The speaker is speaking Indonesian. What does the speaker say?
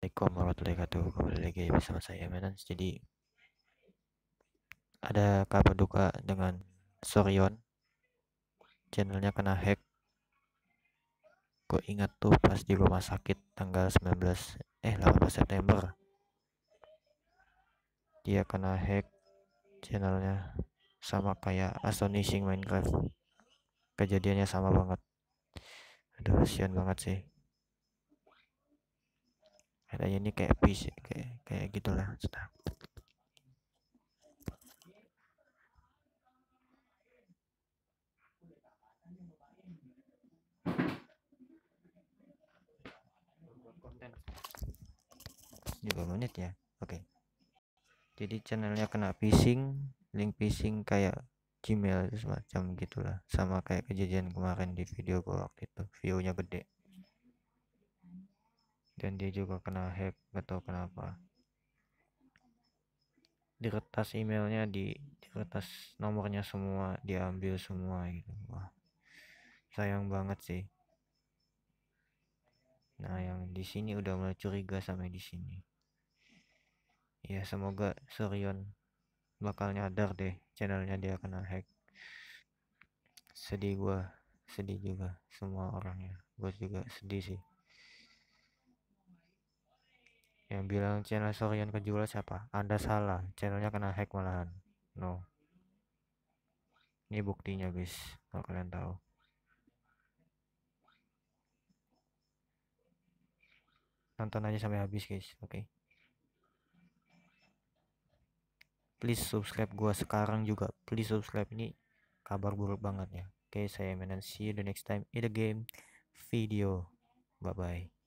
Assalamualaikum warahmatullahi wabarakatuh kembali lagi bersama saya Menan jadi ada kabar duka dengan Sorion channelnya kena hack kok ingat tuh pas di rumah sakit tanggal 19 eh 18 September dia kena hack channelnya sama kayak astonishing Minecraft kejadiannya sama banget aduh sian banget sih kayaknya kayak bis ya, kayak kayak gitulah sudah. juga menit ya oke okay. jadi channelnya kena phishing link phishing kayak gmail semacam gitulah sama kayak kejadian kemarin di video gua waktu itu viewnya gede dan dia juga kena hack gak tahu kenapa di kertas emailnya di, di kertas nomornya semua diambil semua gitu wah sayang banget sih nah yang di sini udah mulai curiga sampai di sini ya semoga Suryon bakal nyadar deh channelnya dia kena hack sedih gua sedih juga semua orangnya gua juga sedih sih yang bilang channel Sorian kejual siapa anda salah channelnya kena hack malahan no ini buktinya guys kalau kalian tahu tonton aja sampai habis guys oke okay. please subscribe gua sekarang juga please subscribe ini kabar buruk banget ya oke okay, saya menan see you the next time in the game video bye bye